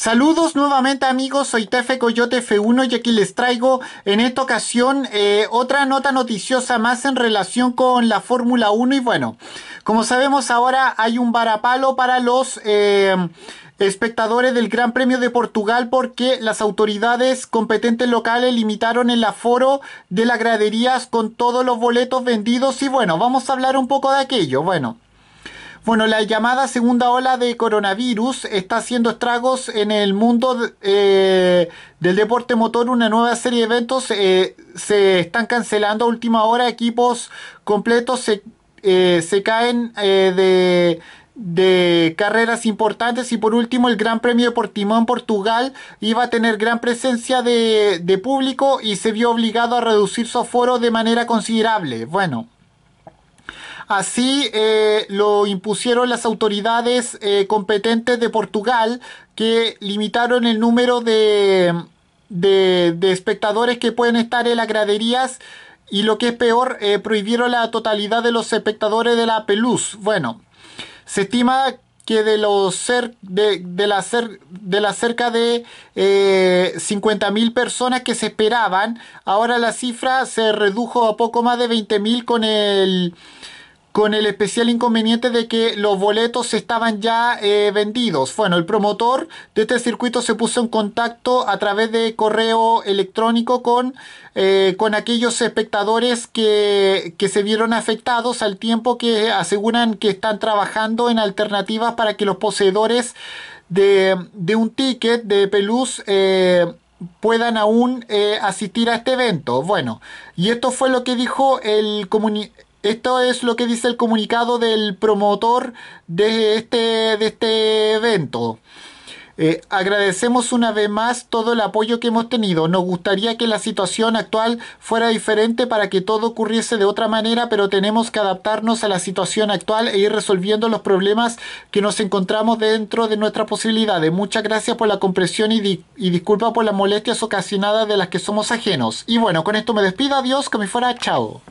Saludos nuevamente amigos, soy Tefe Coyote F1 y aquí les traigo en esta ocasión eh, otra nota noticiosa más en relación con la Fórmula 1 y bueno, como sabemos ahora hay un varapalo para los... Eh, espectadores del Gran Premio de Portugal porque las autoridades competentes locales limitaron el aforo de las graderías con todos los boletos vendidos y bueno, vamos a hablar un poco de aquello. Bueno, bueno, la llamada segunda ola de coronavirus está haciendo estragos en el mundo eh, del deporte motor. Una nueva serie de eventos eh, se están cancelando a última hora. Equipos completos se, eh, caen de carreras importantes y por último el Gran Premio de Portimón Portugal iba a tener gran presencia de, de público y se vio obligado a reducir su aforo de manera considerable. Bueno, Así eh, lo impusieron las autoridades eh, competentes de Portugal que limitaron el número de, espectadores que pueden estar en las graderías y lo que es peor, eh, prohibieron la totalidad de los espectadores de la peluz. Bueno, se estima que de los de, de, la las cerca de 50.000 personas que se esperaban, ahora la cifra se redujo a poco más de 20.000 con el con el especial inconveniente de que los boletos estaban ya eh, vendidos. Bueno, el promotor de este circuito se puso en contacto a través de correo electrónico con, eh, con aquellos espectadores que, se vieron afectados al tiempo que aseguran que están trabajando en alternativas para que los poseedores de, un ticket de Pelús eh, puedan aún asistir a este evento. Bueno, y esto fue lo que dijo el comunicador esto es lo que dice el comunicado del promotor de este, de este evento. Eh, agradecemos una vez más todo el apoyo que hemos tenido. Nos gustaría que la situación actual fuera diferente para que todo ocurriese de otra manera, pero tenemos que adaptarnos a la situación actual e ir resolviendo los problemas que nos encontramos dentro de nuestras posibilidades. Muchas gracias por la comprensión y, disculpa por las molestias ocasionadas de las que somos ajenos. Y bueno, con esto me despido. Adiós, que me fuera. Chao.